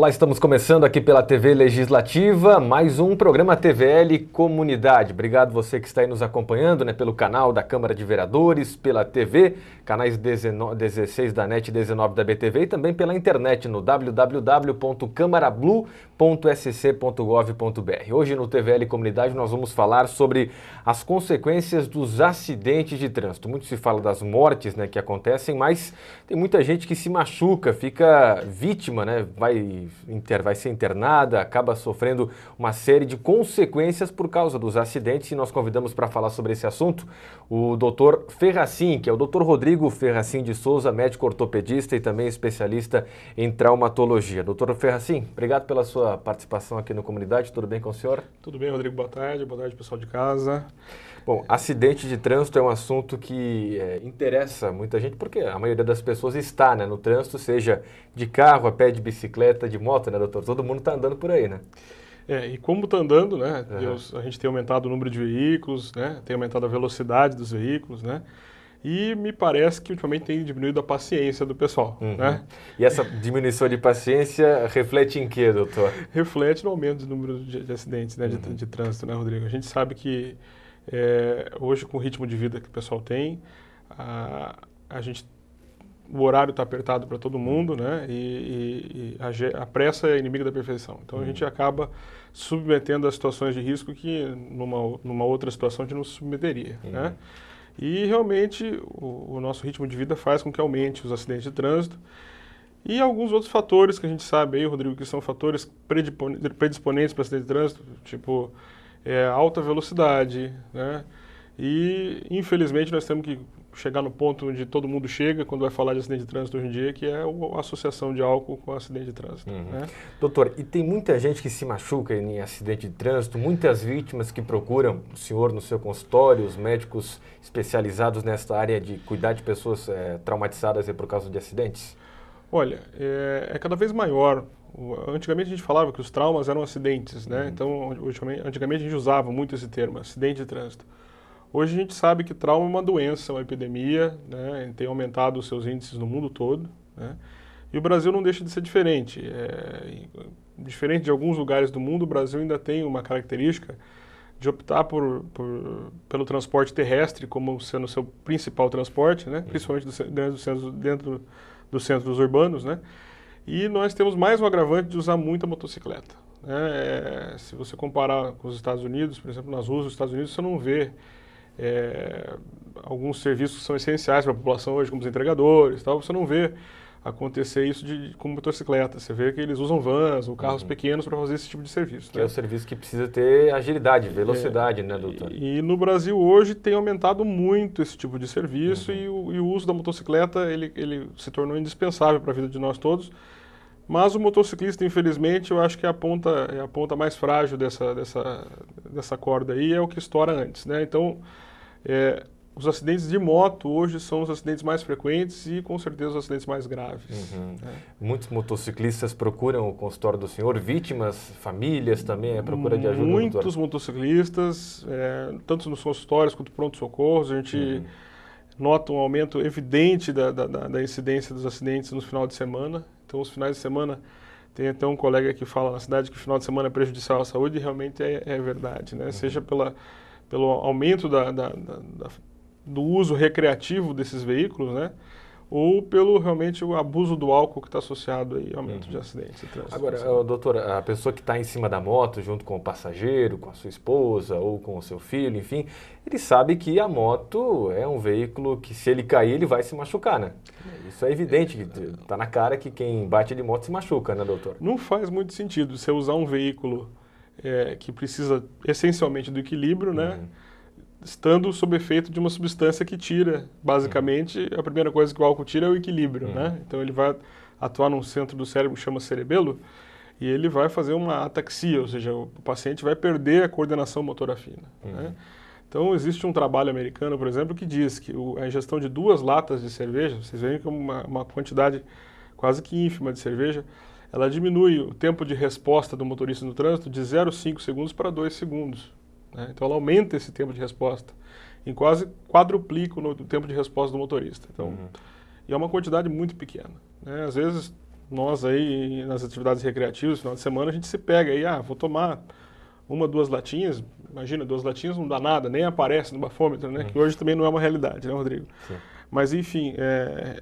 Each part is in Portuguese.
Olá, estamos começando aqui pela TV Legislativa, mais um programa TVL Comunidade. Obrigado você que está aí nos acompanhando né, pelo canal da Câmara de Vereadores, pela TV, canais 16 da NET e 19 da BTV e também pela internet no www.camarablu.sc.gov.br. Hoje no TVL Comunidade nós vamos falar sobre as consequências dos acidentes de trânsito. Muito se fala das mortes né, que acontecem, mas tem muita gente que se machuca, fica vítima, né, vai inter, vai ser internada, acaba sofrendo uma série de consequências por causa dos acidentes. E nós convidamos para falar sobre esse assunto o doutor Ferracin, que é o doutor Rodrigo Ferracin de Souza, médico ortopedista e também especialista em traumatologia. Doutor Ferracin, obrigado pela sua participação aqui no Comunidade. Tudo bem com o senhor? Tudo bem, Rodrigo. Boa tarde. Boa tarde, pessoal de casa. Bom, acidente de trânsito é um assunto que é, interessa muita gente, porque a maioria das pessoas está né, no trânsito, seja de carro, a pé, de bicicleta, de moto, né, doutor? Todo mundo está andando por aí, né? É, e como está andando, né? Uhum. Deus, a gente tem aumentado o número de veículos, né? Tem aumentado a velocidade dos veículos, né? E me parece que ultimamente tem diminuído a paciência do pessoal, uhum. né? E essa diminuição de paciência reflete em quê, doutor? reflete no aumento do número de, de acidentes né, de, uhum. de, trânsito, né, Rodrigo? A gente sabe que é, hoje, com o ritmo de vida que o pessoal tem, a, a gente, o horário está apertado para todo mundo, né? E, e, e a, a, pressa é inimiga da perfeição. Então, uhum. a gente uhum. acaba submetendo a situações de risco que numa, numa outra situação a gente não se submeteria, uhum. né? E realmente o, o, nosso ritmo de vida faz com que aumente os acidentes de trânsito. E alguns outros fatores que a gente sabe aí, Rodrigo, que são fatores predisponentes para acidente de trânsito, tipo é, alta velocidade, né? E, infelizmente, nós temos que chegar no ponto onde todo mundo chega quando vai falar de acidente de trânsito hoje em dia, que é a associação de álcool com acidente de trânsito. Uhum. Né? Doutor, e tem muita gente que se machuca em acidente de trânsito, muitas vítimas que procuram o senhor no seu consultório, os médicos especializados nesta área de cuidar de pessoas é, traumatizadas por causa de acidentes? Olha, é, é cada vez maior Antigamente a gente falava que os traumas eram acidentes, né? Uhum. Então, antigamente a gente usava muito esse termo, acidente de trânsito. Hoje a gente sabe que trauma é uma doença, uma epidemia, né? tem aumentado os seus índices no mundo todo. Né? E o Brasil não deixa de ser diferente. É, diferente de alguns lugares do mundo, o Brasil ainda tem uma característica de optar por, por pelo transporte terrestre como sendo o seu principal transporte, né? Uhum. principalmente do, dentro, do centro, dentro dos centros urbanos. Né? E nós temos mais um agravante de usar muita motocicleta. Né? É, se você comparar com os Estados Unidos, por exemplo, nas ruas dos Estados Unidos, você não vê é, alguns serviços que são essenciais para a população hoje, como os entregadores, tal, você não vê acontecer isso de, com motocicleta. Você vê que eles usam vans ou carros uhum. pequenos para fazer esse tipo de serviço. Que né? é um serviço que precisa ter agilidade, é, velocidade, é, né, doutor? E, e, no Brasil hoje tem aumentado muito esse tipo de serviço uhum. e, o, e, o, uso da motocicleta ele, ele se tornou indispensável para a vida de nós todos. Mas o motociclista, infelizmente, eu acho que é a ponta, é a ponta mais frágil dessa, dessa, dessa corda aí, é o que estoura antes. Né? Então, é, os acidentes de moto hoje são os acidentes mais frequentes e com certeza os acidentes mais graves. Uhum. É. Muitos motociclistas procuram o consultório do senhor, vítimas, famílias também, a é procura de ajuda. Muitos motociclistas, é, tanto nos consultórios quanto pronto-socorros, a gente uhum. nota um aumento evidente da, da, da incidência dos acidentes no final de semana. Então, os finais de semana tem até um colega que fala na cidade que o final de semana é prejudicial à saúde, e realmente é, é verdade, né? Uhum. Seja pela, pelo aumento da, da, da, do uso recreativo desses veículos, né? ou pelo realmente o abuso do álcool que está associado aí ao aumento uhum. de acidentes. Agora, doutora, a pessoa que está em cima da moto junto com o passageiro, com a sua esposa ou com o seu filho, enfim, ele sabe que a moto é um veículo que se ele cair ele vai se machucar, né? Isso é evidente, está na cara que quem bate de moto se machuca, né, doutor? Não faz muito sentido você usar um veículo é, que precisa essencialmente do equilíbrio, né? uhum. né? estando sob efeito de uma substância que tira, basicamente, uhum. a primeira coisa que o álcool tira é o equilíbrio, uhum. né? Então ele vai atuar num centro do cérebro que chama cerebelo e ele vai fazer uma ataxia, ou seja, o paciente vai perder a coordenação motora fina, né? uhum. né? Então, existe um trabalho americano, por exemplo, que diz que a ingestão de duas latas de cerveja, vocês veem que uma, uma quantidade quase que ínfima de cerveja, ela diminui o tempo de resposta do motorista no trânsito de 0,5 segundos para 2 segundos. Né? Então ela aumenta esse tempo de resposta em quase quadruplica o tempo de resposta do motorista. Então, uhum. E é uma quantidade muito pequena. Né? Às vezes nós aí nas atividades recreativas, final de semana, a gente se pega aí, ah, vou tomar uma, duas latinhas, imagina, duas latinhas não dá nada, nem aparece no bafômetro, né? Uhum. Que hoje também não é uma realidade, né, Rodrigo? Sim. Mas enfim, é,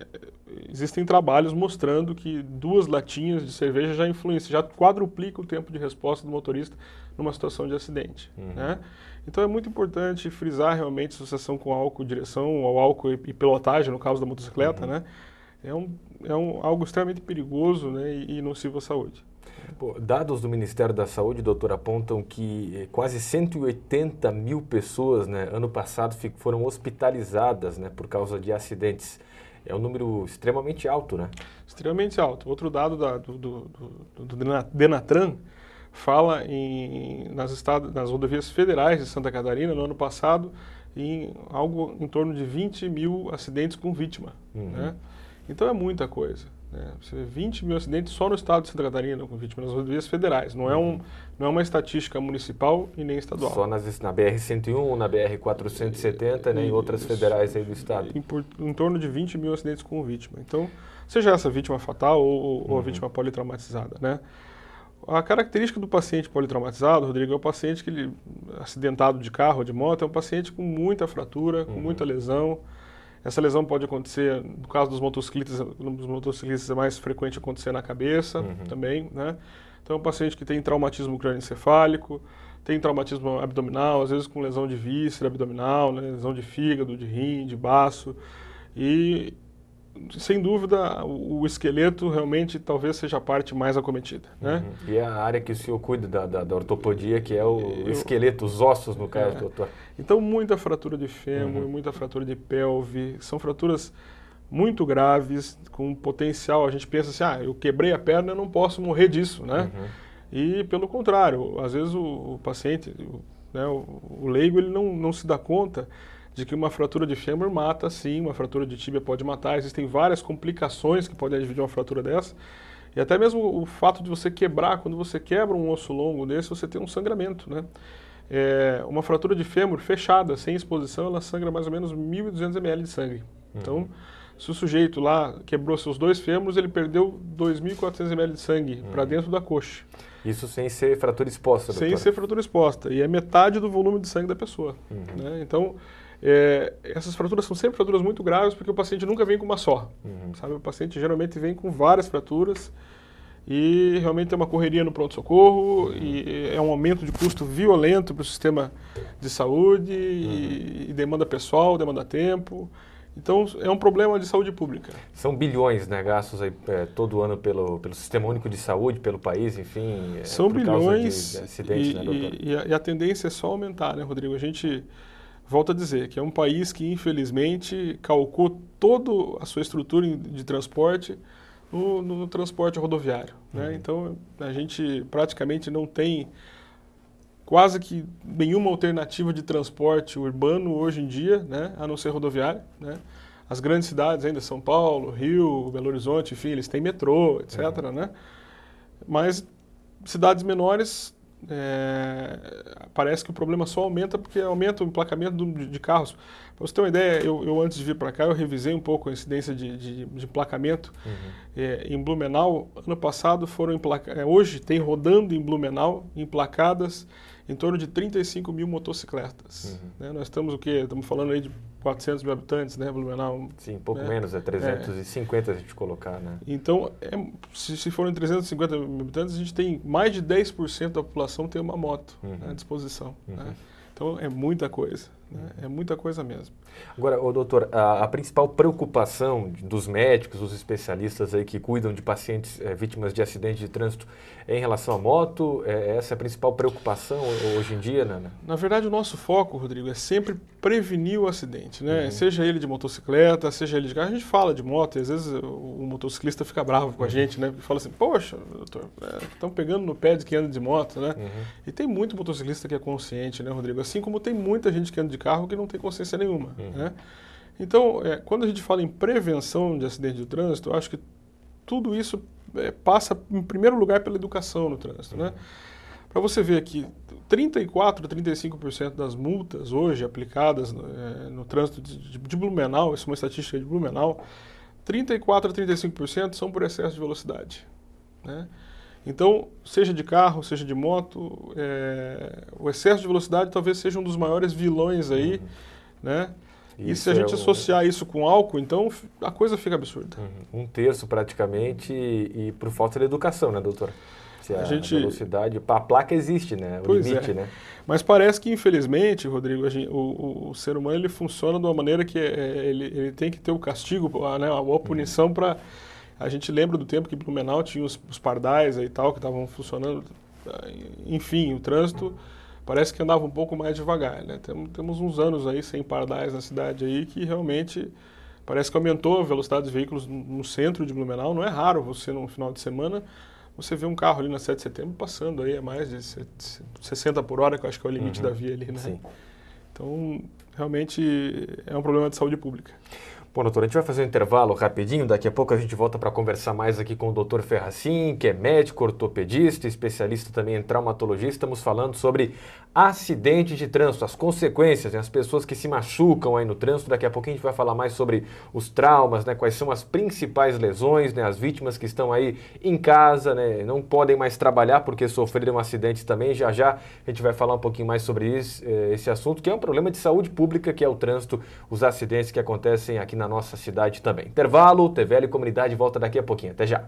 existem trabalhos mostrando que duas latinhas de cerveja já influenciam, já quadruplica o tempo de resposta do motorista numa situação de acidente. Uhum. Né? Então é muito importante frisar realmente a associação com álcool, direção ao álcool e, e pilotagem, no caso da motocicleta, uhum. né? É, um, é um, algo extremamente perigoso né, e, e nocivo à saúde. Pô, dados do Ministério da Saúde, doutor, apontam que eh, quase 180 mil pessoas, né, ano passado, foram hospitalizadas, né, por causa de acidentes é um número extremamente alto, né? Extremamente alto. Outro dado da, do, do, do, do, Denatran fala em, nas, nas rodovias federais de Santa Catarina, no ano passado, em algo em torno de 20 mil acidentes com vítima. Uhum. Né? Então é muita coisa. Né? Você vê 20 mil acidentes só no estado de Santa Catarina com vítimas nas rodovias federais. Não é, um, não é uma estatística municipal e nem estadual. Só nas, na BR-101, na BR-470 né, e outras isso, federais aí do estado. Em, por, em, torno de 20 mil acidentes com vítima. Então, seja essa vítima fatal ou, ou uhum. a vítima politraumatizada, né? A característica do paciente politraumatizado, Rodrigo, é o paciente que ele, acidentado de carro ou de moto, é um paciente com muita fratura, com uhum. muita lesão, essa lesão pode acontecer, no caso dos motociclistas, dos motociclistas é mais frequente acontecer na cabeça uhum. também, né? Então, é um paciente que tem traumatismo crânioencefálico, tem traumatismo abdominal, às vezes com lesão de víscera abdominal, né? lesão de fígado, de rim, de baço, e sem dúvida, o, esqueleto realmente talvez seja a parte mais acometida. Né? Uhum. E é a área que o senhor cuida da, da, da ortopedia, que é o Eu, esqueleto, os ossos, no caso, é. doutor. Então, muita fratura de fêmur, uhum. muita fratura de pelve, são fraturas muito graves, com potencial. A gente pensa assim, ah, eu quebrei a perna, eu não posso morrer disso, né? Uhum. E pelo contrário, às vezes o, o paciente, o, né, o, o leigo, ele não, não se dá conta de que uma fratura de fêmur mata, sim, uma fratura de tíbia pode matar, existem várias complicações que podem dividir de uma fratura dessa. E até mesmo o fato de você quebrar, quando você quebra um osso longo desse, você tem um sangramento, né? É, uma fratura de fêmur fechada, sem exposição, ela sangra mais ou menos 1.200 ml de sangue. Uhum. Então, se o sujeito lá quebrou seus dois fêmures, ele perdeu 2.400 ml de sangue uhum. para dentro da coxa. Isso sem ser fratura exposta, doutora. Sem ser fratura exposta. E é metade do volume de sangue da pessoa. Uhum. Né? Então, é, essas fraturas são sempre fraturas muito graves porque o paciente nunca vem com uma só. Uhum. Sabe? O paciente geralmente vem com várias fraturas e realmente é uma correria no pronto-socorro uhum. e é um aumento de custo violento para o sistema de saúde uhum. e, e demanda pessoal, demanda tempo. Então, é um problema de saúde pública. São bilhões né, gastos aí, é, todo ano pelo, pelo Sistema Único de Saúde, pelo país, enfim. É, São bilhões de, de acidentes, e, né, e, a, e a tendência é só aumentar, né, Rodrigo? A gente volto a dizer que é um país que, infelizmente, calcou toda a sua estrutura de transporte no, no transporte rodoviário. Né? Uhum. Né? Então, a gente praticamente não tem quase que nenhuma alternativa de transporte urbano hoje em dia, né? a não ser rodoviário. Né? As grandes cidades ainda, São Paulo, Rio, Belo Horizonte, enfim, eles têm metrô, etc. Uhum. Né? Mas cidades menores é, parece que o problema só aumenta porque aumenta o emplacamento do, de, carros. Para você ter uma ideia, eu, eu antes de vir para cá, eu revisei um pouco a incidência de, de, de emplacamento. Uhum. É, em Blumenau, ano passado foram emplaca... É, hoje tem rodando em Blumenau, emplacadas em torno de 35 mil motocicletas. Uhum. Né? Nós estamos o quê? Estamos falando aí de 400 mil habitantes, né, Blumenau? Sim, pouco né? menos, é 350 é. a gente colocar, né? Então, é, se, se forem 350 mil habitantes, a gente tem mais de 10% da população tem uma moto né, uhum. né, à disposição. Né? Uhum. Né? Então, é muita coisa. Né? É muita coisa mesmo. Agora, ô, doutor, a, a, principal preocupação dos médicos, dos especialistas aí que cuidam de pacientes é, vítimas de acidente de trânsito em relação à moto, é, é essa é a principal preocupação hoje em dia, Nana? Na verdade, o nosso foco, Rodrigo, é sempre prevenir o acidente, né? Uhum. Seja ele de motocicleta, seja ele de carro. A gente fala de moto e às vezes o, o motociclista fica bravo com uhum. a gente, né? E fala assim, poxa, doutor, estão é, pegando no pé de quem anda de moto, né? Uhum. E tem muito motociclista que é consciente, né, Rodrigo? Assim como tem muita gente que anda de de carro que não tem consciência nenhuma. Uhum. Né? Então, é, quando a gente fala em prevenção de acidente de trânsito, eu acho que tudo isso é, passa, em primeiro lugar, pela educação no trânsito. Né? Uhum. Né? Para você ver que 34, 35% das multas hoje aplicadas é, no trânsito de, de, Blumenau, isso é uma estatística de Blumenau, 34 a 35% são por excesso de velocidade. Né? Então, seja de carro, seja de moto, é, o excesso de velocidade talvez seja um dos maiores vilões aí, uhum. né? Isso e se a é gente é um... associar isso com álcool, então a coisa fica absurda. Uhum. Um terço praticamente e, e por falta de educação, né, doutor? Se a, a gente... velocidade, a placa existe, né? O pois é. limite, é. né? Mas parece que infelizmente, Rodrigo, gente, o, o, ser humano ele funciona de uma maneira que é, ele, ele tem que ter o castigo, né, a boa punição uhum. para a gente lembra do tempo que Blumenau tinha os, os pardais e tal, que estavam funcionando. Eh, enfim, o trânsito parece que andava um pouco mais devagar, né? Temos, temos uns anos aí sem pardais na cidade aí que realmente parece que aumentou a velocidade dos veículos no centro de Blumenau. Não é raro você, num final de semana, você vê um carro ali na 7 de setembro passando aí a mais de 60 por hora, que eu acho que é o limite uhum. da via ali, né? Sim. Então, realmente é um problema de saúde pública. Bom, doutor, a gente vai fazer um intervalo rapidinho, daqui a pouco a gente volta para conversar mais aqui com o doutor Ferracin, que é médico, ortopedista, especialista também em traumatologia. Estamos falando sobre acidente de trânsito, as consequências, né? as pessoas que se machucam aí no trânsito. Daqui a pouquinho a gente vai falar mais sobre os traumas, né? quais são as principais lesões, né? as vítimas que estão aí em casa, né? não podem mais trabalhar porque sofreram acidentes também. Já já a gente vai falar um pouquinho mais sobre isso, eh, esse assunto, que é um problema de saúde pública, que é o trânsito, os acidentes que acontecem aqui na nossa cidade também. Intervalo, TVL Comunidade volta daqui a pouquinho. Até já!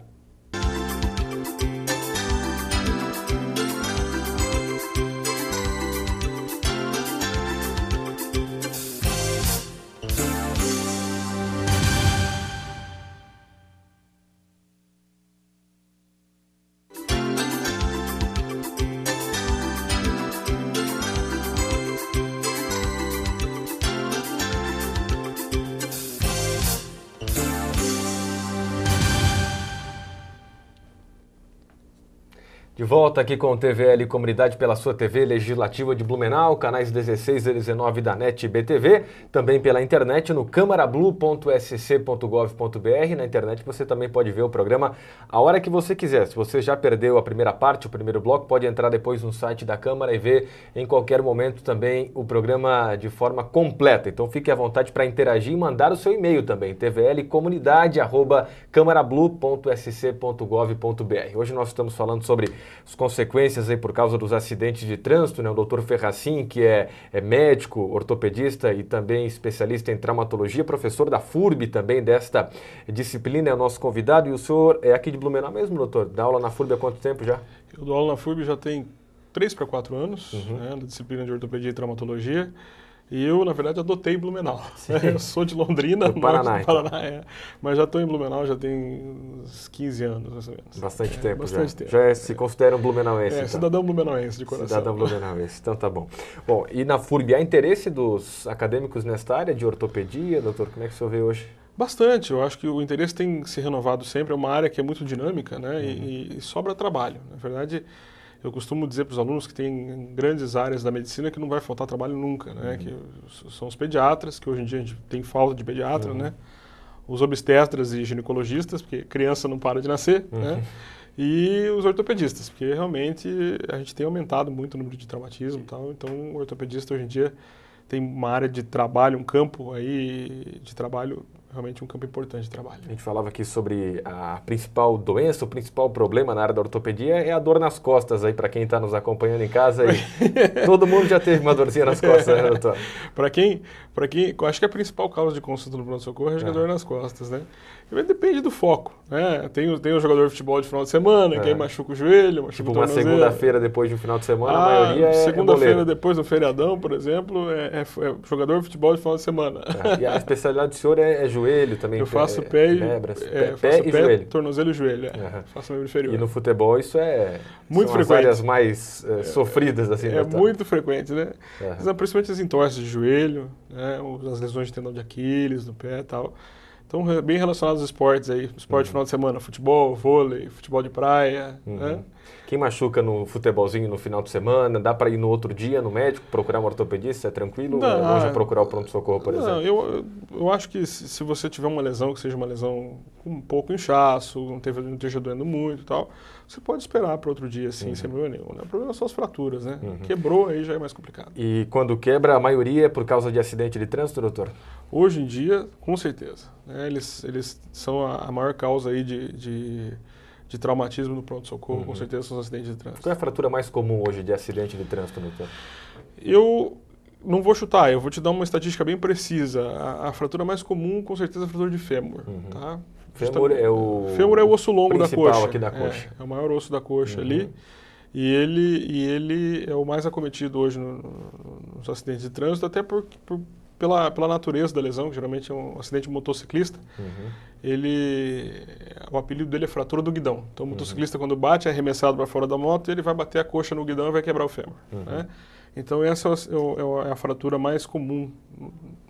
De volta aqui com o TVL Comunidade pela sua TV Legislativa de Blumenau, canais 16 e 19 da NET BTV, também pela internet no camarablu.sc.gov.br. Na internet você também pode ver o programa a hora que você quiser. Se você já perdeu a primeira parte, o primeiro bloco, pode entrar depois no site da Câmara e ver em qualquer momento também o programa de forma completa. Então fique à vontade para interagir e mandar o seu e-mail também, tvlcomunidade.camarablu.sc.gov.br. Hoje nós estamos falando sobre as consequências aí por causa dos acidentes de trânsito, né? O doutor Ferracin, que é, é médico, ortopedista e também especialista em traumatologia, professor da FURB também desta disciplina, é o nosso convidado. E o senhor é aqui de Blumenau mesmo, doutor? Dá aula na FURB há quanto tempo já? Eu dou aula na FURB já tem 3 para 4 anos, uhum. né, disciplina de ortopedia e traumatologia. E eu, na verdade, adotei Blumenau. Eu sou de Londrina, do Paraná, então. Paraná é. mas já estou em Blumenau já tem uns 15 anos, mais ou menos. Bastante é, tempo bastante já. Tempo. Já é, se considera um blumenauense. É, então. cidadão blumenauense de coração. Cidadão blumenauense, então tá bom. Bom, e na FURB, há interesse dos acadêmicos nesta área de ortopedia, doutor? Como é que o senhor vê hoje? Bastante, eu acho que o interesse tem se renovado sempre, é uma área que é muito dinâmica, né? Uhum. E, e sobra trabalho. Na verdade, eu costumo dizer para os alunos que tem grandes áreas da medicina que não vai faltar trabalho nunca, né? Uhum. Que são os pediatras, que hoje em dia a gente tem falta de pediatra, uhum. né? Os obstetras e ginecologistas, porque criança não para de nascer, né? uhum. né? E os ortopedistas, porque realmente a gente tem aumentado muito o número de traumatismo e tal. Então, o ortopedista hoje em dia tem uma área de trabalho, um campo aí de trabalho realmente um campo importante de trabalho. A gente falava aqui sobre a principal doença, o principal problema na área da ortopedia é a dor nas costas aí para quem está nos acompanhando em casa. todo mundo já teve uma dorzinha nas costas, né, doutor? para quem, para quem, eu acho que é a principal causa de consulta no pronto socorro é a dor é. nas costas, né? Depende do foco, né? Tem, tem o um jogador de futebol de final de semana, ah. É. que aí machuca o joelho, machuca tipo o Tipo, uma segunda-feira depois de um final de semana, ah, a maioria é Segunda-feira é depois do feriadão, por exemplo, é, é, é, jogador de futebol de final de semana. E a especialidade do senhor é, é joelho também. Eu faço assim, é, pé e, nebras, é, pé, e pé, joelho. tornozelo e joelho. É. Uhum. Faço membro inferior. E no futebol isso é muito frequente. as áreas mais eh, é, sofridas assim. É, né, tá? muito frequente, né? Uhum. Principalmente as entorses de joelho, né? as lesões de tendão de Aquiles no pé e tal. Então, bem relacionados aos esportes aí. Esporte uhum. final de semana, futebol, vôlei, futebol de praia, uhum. né? Quem machuca no futebolzinho no final de semana, dá para ir no outro dia no médico, procurar um ortopedista, é tranquilo? Não, é procurar o pronto-socorro, por não, exemplo? Eu, eu acho que se você tiver uma lesão, que seja uma lesão com um pouco inchaço, não, teve, não esteja doendo muito e tal, você pode esperar para outro dia, assim, uhum. sem problema nenhum. Né? O problema é são as fraturas, né? Uhum. Quebrou, aí já é mais complicado. E quando quebra, a maioria é por causa de acidente de trânsito, doutor? Hoje em dia, com certeza. Né? Eles, eles são a, a maior causa aí de, de, de traumatismo no pronto-socorro, uhum. com certeza são os acidentes de trânsito. Qual é a fratura mais comum hoje de acidente de trânsito, doutor? Eu não vou chutar, eu vou te dar uma estatística bem precisa. A, a fratura mais comum, com certeza, é a fratura de fêmur, uhum. tá? Fêmur é o. Fêmur é o osso longo da coxa. aqui da coxa. É, é o maior osso da coxa uhum. ali. E ele, e ele é o mais acometido hoje no, nos acidentes de trânsito, até por, por, pela, pela natureza da lesão, que geralmente é um acidente motociclista. Uhum. Ele, o apelido dele é fratura do guidão. Então, o uhum. motociclista, uhum. quando bate, é arremessado para fora da moto, ele vai bater a coxa no guidão e vai quebrar o fêmur. Uhum. Né? Então essa é, é, é, é a fratura mais comum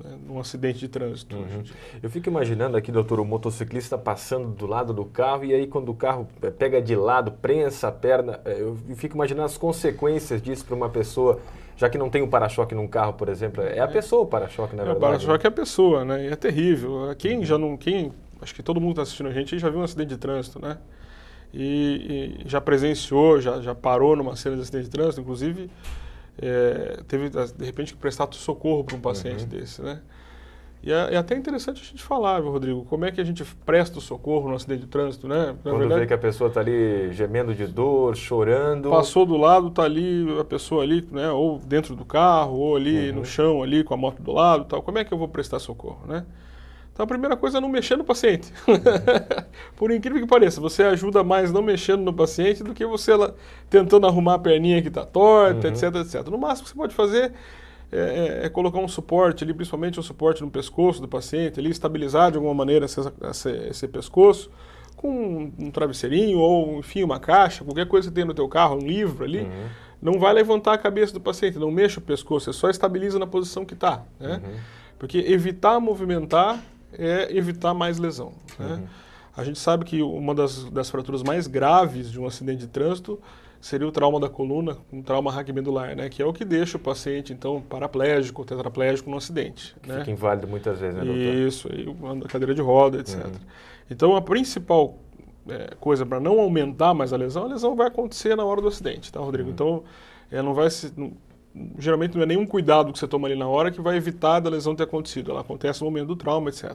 né, num acidente de trânsito. Uhum. Eu fico imaginando aqui, doutor, o motociclista passando do lado do carro e aí quando o carro pega de lado, prensa a perna, eu fico imaginando as consequências disso para uma pessoa, já que não tem o um para-choque num carro, por exemplo, é a pessoa o para-choque, na é, verdade. O para-choque né? é a pessoa, né? E é terrível. Quem uhum. já não, quem, acho que todo mundo está assistindo a gente já viu um acidente de trânsito, né? E, e já presenciou, já, já parou numa cena de acidente de trânsito, inclusive é, teve ah, de repente que prestar socorro para um paciente uhum. desse, né? E é, é, até interessante a gente falar, viu, Rodrigo, como é que a gente presta o socorro no acidente de trânsito, né? Na Quando verdade, vê que a pessoa está ali gemendo de dor, chorando. Passou do lado, está ali a pessoa ali, né? Ou dentro do carro, ou ali uhum. no chão, ali com a moto do lado tal. Como é que eu vou prestar socorro, né? Então a primeira coisa é não mexer no paciente. Por incrível que pareça, você ajuda mais não mexendo no paciente do que você lá, tentando arrumar a perninha que está torta, uhum. etc, etc. No máximo que você pode fazer é, é, é, colocar um suporte ali, principalmente um suporte no pescoço do paciente, ali, estabilizar de alguma maneira esse, esse, esse pescoço com um, um travesseirinho ou, enfim, uma caixa, qualquer coisa que tem no teu carro, um livro ali. Uhum. Não vai levantar a cabeça do paciente, não mexa o pescoço, você é só estabiliza na posição que está, né? Uhum. Porque evitar movimentar é evitar mais lesão. Né? Uhum. A gente sabe que uma das, das, fraturas mais graves de um acidente de trânsito seria o trauma da coluna, um trauma raquimedular, né? Que é o que deixa o paciente, então, paraplégico, tetraplégico no acidente. Que né? fica inválido muitas vezes, né, doutor? Isso, e cadeira de roda, etc. Uhum. Então, a principal é, coisa para não aumentar mais a lesão, a lesão vai acontecer na hora do acidente, tá, Rodrigo? Uhum. Então, é, não vai se... Não, geralmente não é nenhum cuidado que você toma ali na hora que vai evitar da lesão ter acontecido. Ela acontece no momento do trauma, etc.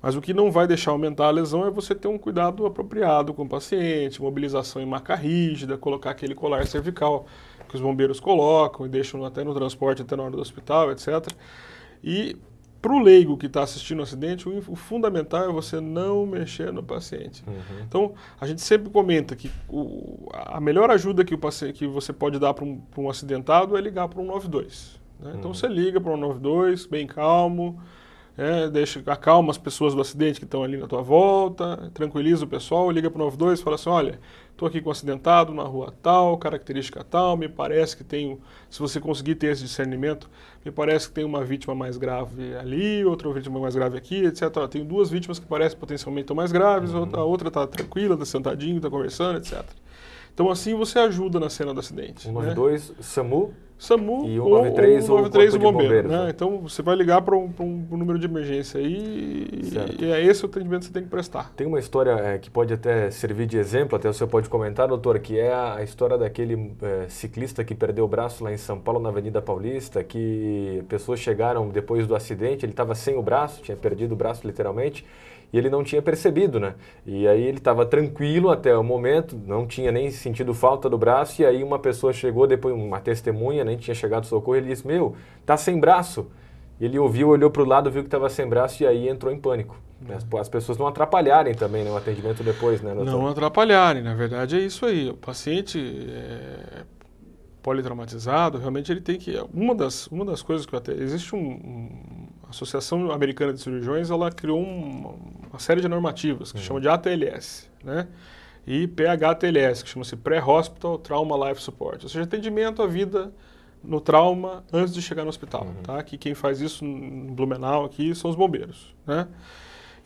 Mas o que não vai deixar aumentar a lesão é você ter um cuidado apropriado com o paciente, mobilização em maca rígida, colocar aquele colar cervical que os bombeiros colocam e deixam até no transporte, até na hora do hospital, etc. E para o leigo que está assistindo o acidente, o, o, fundamental é você não mexer no paciente. Uhum. Então, a gente sempre comenta que o, a melhor ajuda que, o paciente, que você pode dar para um, um, acidentado é ligar para o 192. Né? Então, uhum. você liga para o 192, bem calmo, é, deixa, acalma as pessoas do acidente que estão ali na tua volta, tranquiliza o pessoal, liga para o 92 e fala assim, olha, estou aqui com um acidentado na rua tal, característica tal, me parece que tenho, se você conseguir ter esse discernimento, me parece que tem uma vítima mais grave ali, outra vítima mais grave aqui, etc. Tenho duas vítimas que parecem potencialmente tão mais graves, uhum. a outra está tranquila, está sentadinho, está conversando, etc. Então assim você ajuda na cena do acidente. 192 né? SAMU SAMU e 193, ou 193 ou o Corpo bombeiro. Né? né? Então você vai ligar para um, um, um, número de emergência aí e, e, é esse o atendimento que você tem que prestar. Tem uma história é, que pode até servir de exemplo, até você pode comentar, doutor, que é a, história daquele é, ciclista que perdeu o braço lá em São Paulo, na Avenida Paulista, que pessoas chegaram depois do acidente, ele estava sem o braço, tinha perdido o braço literalmente, e ele não tinha percebido, né? E aí ele estava tranquilo até o momento, não tinha nem sentido falta do braço, e aí uma pessoa chegou, depois uma testemunha, nem tinha chegado socorro, ele disse, meu, tá sem braço. Ele ouviu, olhou para o lado, viu que estava sem braço e aí entrou em pânico. As, pessoas não atrapalharem também né, o atendimento depois, né? Doutor? Não atrapalharem, na verdade é isso aí. O paciente é, politraumatizado, realmente ele tem que... Uma das, uma das coisas que eu até... Existe um, um a Associação Americana de Cirurgiões, ela criou um, uma série de normativas que uhum. de ATLS, né? E PHTLS, que chama-se Pré-Hospital Trauma Life Support, ou seja, atendimento à vida no trauma antes de chegar no hospital, uhum. tá? Que quem faz isso no Blumenau aqui são os bombeiros, né?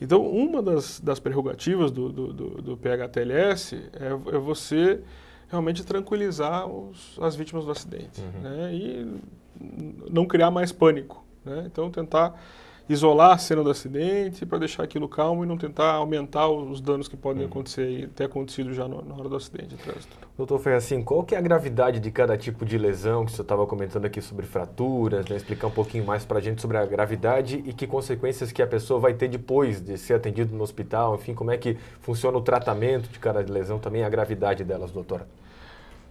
Então, uma das, das prerrogativas do, do, do, do PHTLS é, é, você realmente tranquilizar os, as vítimas do acidente, uhum. né? E não criar mais pânico, né? Então, tentar isolar a cena do acidente para deixar aquilo calmo e não tentar aumentar os danos que podem hum. acontecer e ter acontecido já no, na hora do acidente de trânsito. Doutor Fer, assim, qual que é a gravidade de cada tipo de lesão que o senhor estava comentando aqui sobre fraturas, né? explicar um pouquinho mais para a gente sobre a gravidade e que consequências que a pessoa vai ter depois de ser atendido no hospital, enfim, como é que funciona o tratamento de cada lesão, também a gravidade delas, doutora?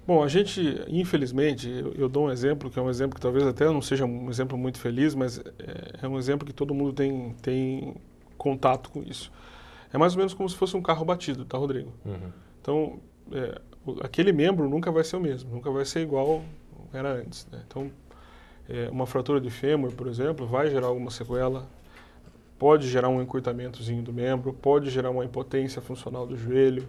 Bom, a gente, infelizmente, eu, eu, dou um exemplo que é um exemplo que talvez até não seja um exemplo muito feliz, mas é, é um exemplo que todo mundo tem, tem contato com isso. É mais ou menos como se fosse um carro batido, tá, Rodrigo? Uhum. Então, é, o, aquele membro nunca vai ser o mesmo, nunca vai ser igual era antes. Né? Então, é, uma fratura de fêmur, por exemplo, vai gerar alguma sequela, pode gerar um encurtamentozinho do membro, pode gerar uma impotência funcional do joelho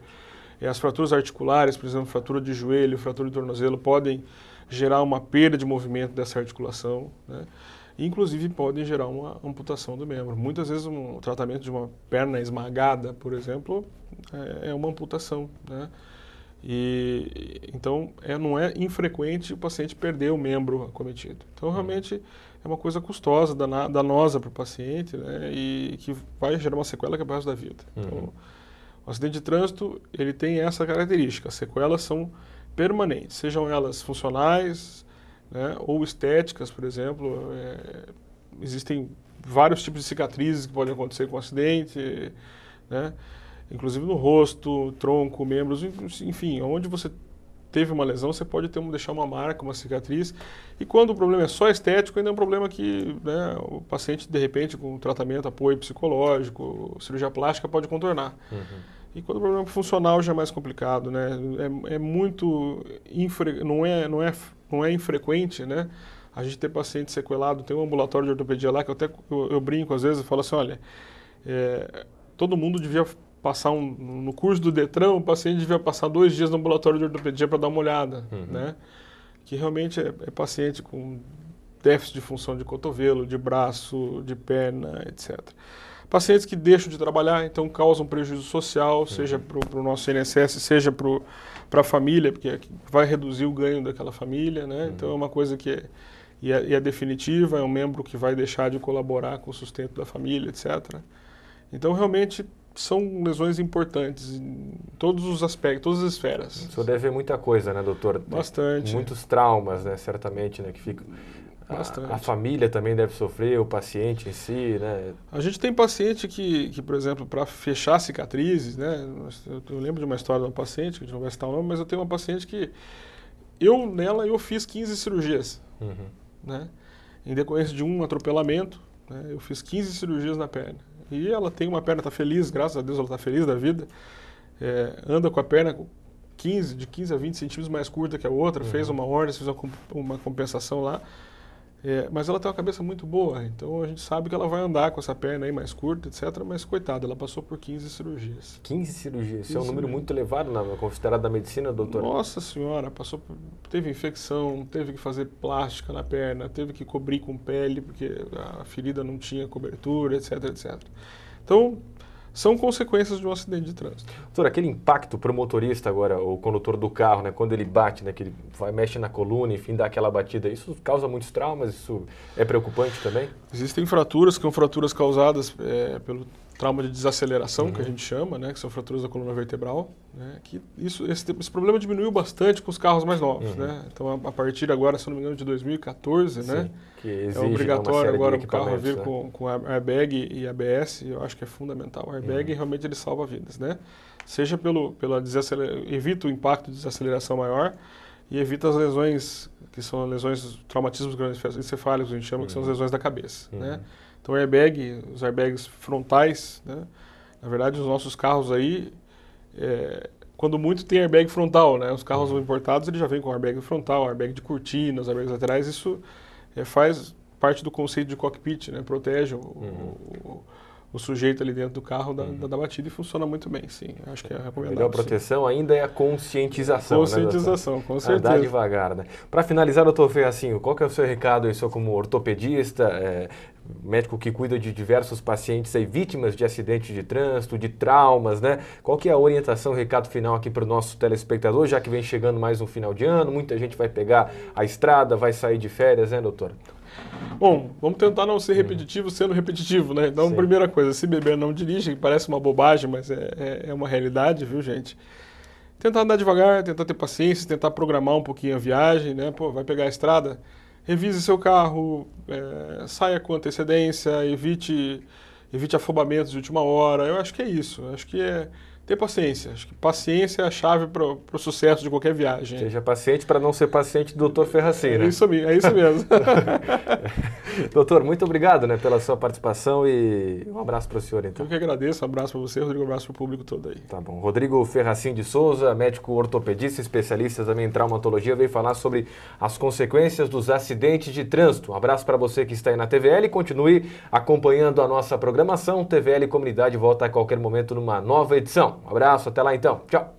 é, as fraturas articulares, por exemplo, fratura de joelho, fratura de tornozelo, podem gerar uma perda de movimento dessa articulação, né? inclusive podem gerar uma amputação do membro. Muitas vezes um tratamento de uma perna esmagada, por exemplo, é, é uma amputação, né? E então é, não é infrequente o paciente perder o membro acometido. Então realmente é uma coisa custosa, danosa para o paciente, né? E que vai gerar uma sequela que é o resto da vida. Então, uhum. O acidente de trânsito, ele tem essa característica, as sequelas são permanentes, sejam elas funcionais né, ou estéticas, por exemplo, é, existem vários tipos de cicatrizes que podem acontecer com o acidente, né, inclusive no rosto, tronco, membros, enfim, onde você teve uma lesão, você pode ter, deixar uma marca, uma cicatriz. E quando o problema é só estético, ainda é um problema que né, o paciente, de repente, com tratamento, apoio psicológico, cirurgia plástica, pode contornar. Uhum. E quando o problema funcional já é mais complicado, né? É, é muito infre... não é não é não é infrequente, né? A gente ter paciente sequelado, tem um ambulatório de ortopedia lá que eu até eu, eu brinco às vezes, e falo assim, olha, é, todo mundo devia passar um, no curso do Detran, o paciente devia passar dois dias no ambulatório de ortopedia para dar uma olhada, uhum. né? Que realmente é, é paciente com déficit de função de cotovelo, de braço, de perna, etc. Pacientes que deixam de trabalhar, então causam prejuízo social, uhum. seja para o nosso INSS, seja para a família, porque é vai reduzir o ganho daquela família, né? Uhum. Então é uma coisa que é, e é, e é, definitiva, é um membro que vai deixar de colaborar com o sustento da família, etc. Então realmente são lesões importantes em todos os aspectos, todas as esferas. O senhor deve ver muita coisa, né, doutor? Bastante. muitos traumas, né, certamente, né, que ficam Bastante. A, a, família também deve sofrer, o paciente em si, né? A gente tem paciente que, que por exemplo, para fechar cicatrizes, né? Eu, eu, lembro de uma história de uma paciente, que a gente não vai citar o nome, mas eu tenho uma paciente que eu, nela, eu fiz 15 cirurgias, uhum. né? Em decorrência de um atropelamento, né? eu fiz 15 cirurgias na perna. E ela tem uma perna, está feliz, graças a Deus ela está feliz da vida. É, anda com a perna 15, de 15 a 20 centímetros mais curta que a outra, uhum. fez uma ordem, fez uma, uma compensação lá. É, mas ela tem uma cabeça muito boa, então a gente sabe que ela vai andar com essa perna aí mais curta, etc. Mas coitada, ela passou por 15 cirurgias. 15 cirurgias? Isso é um número mesmo. muito elevado, na, considerada da medicina, doutor? Nossa senhora, passou por, teve infecção, teve que fazer plástica na perna, teve que cobrir com pele, porque a ferida não tinha cobertura, etc, etc. Então, são consequências de um acidente de trânsito. Doutor, aquele impacto para o motorista agora, o condutor do carro, né, quando ele bate, né, que ele vai, mexe na coluna, enfim, dá aquela batida, isso causa muitos traumas? Isso é preocupante também? Existem fraturas, que são fraturas causadas é, pelo trauma de desaceleração, uhum. que a uhum. gente chama, né, que são fraturas da coluna vertebral, né, que isso, esse, esse problema diminuiu bastante com os carros mais novos, uhum. né? Então, a, a, partir agora, se não me engano, de 2014, né, Sim, né, é obrigatório agora o carro vir né? com, com airbag e ABS, eu acho que é fundamental. O airbag uhum. realmente ele salva vidas, né? Seja pelo, pela desaceleração, evita o impacto de desaceleração maior e evita as lesões, que são lesões, traumatismos grandes encefálicos, a gente chama, que são as uhum. lesões da cabeça, né? Uhum. Então, airbag, os airbags frontais, né? na verdade, os nossos carros aí, é, quando muito tem airbag frontal, né? Os carros uhum. importados ele já vêm com airbag frontal, airbag de cortinas, airbags laterais, isso é, faz parte do conceito de cockpit, né? Protege o, uhum. o, o sujeito ali dentro do carro da, uhum. da, da, batida e funciona muito bem, sim. Acho que é recomendado. A melhor proteção sim. ainda é a conscientização. Né, conscientização, né, com certeza. Andar devagar, né? Para finalizar, doutor Ferracinho, qual que é o seu recado aí, sou como ortopedista, é, médico que cuida de diversos pacientes aí, vítimas de acidentes de trânsito, de traumas, né? Qual que é a orientação, recado final aqui para o nosso telespectador, já que vem chegando mais um final de ano, muita gente vai pegar a estrada, vai sair de férias, né, doutor? Bom, vamos tentar não ser repetitivo sendo repetitivo, né? Então, Sim. primeira coisa, se beber não dirige, parece uma bobagem, mas é, é, é uma realidade, viu, gente? Tentar andar devagar, tentar ter paciência, tentar programar um pouquinho a viagem, né? Pô, vai pegar a estrada, revise seu carro, é, saia com antecedência, evite, evite afobamentos de última hora. Eu acho que é isso. acho que é ter paciência. Acho que paciência é a chave para o sucesso de qualquer viagem. Seja paciente para não ser paciente do Dr. Ferraceira. É isso, é isso mesmo. Doutor, muito obrigado né, pela sua participação e um abraço para o senhor, então. Eu que agradeço, um abraço para você, Rodrigo, um abraço para o público todo aí. Tá bom. Rodrigo Ferracin de Souza, médico ortopedista, especialista também em traumatologia, veio falar sobre as consequências dos acidentes de trânsito. Um abraço para você que está aí na TVL, continue acompanhando a nossa programação. TVL Comunidade volta a qualquer momento numa nova edição. Um abraço, até lá então. Tchau.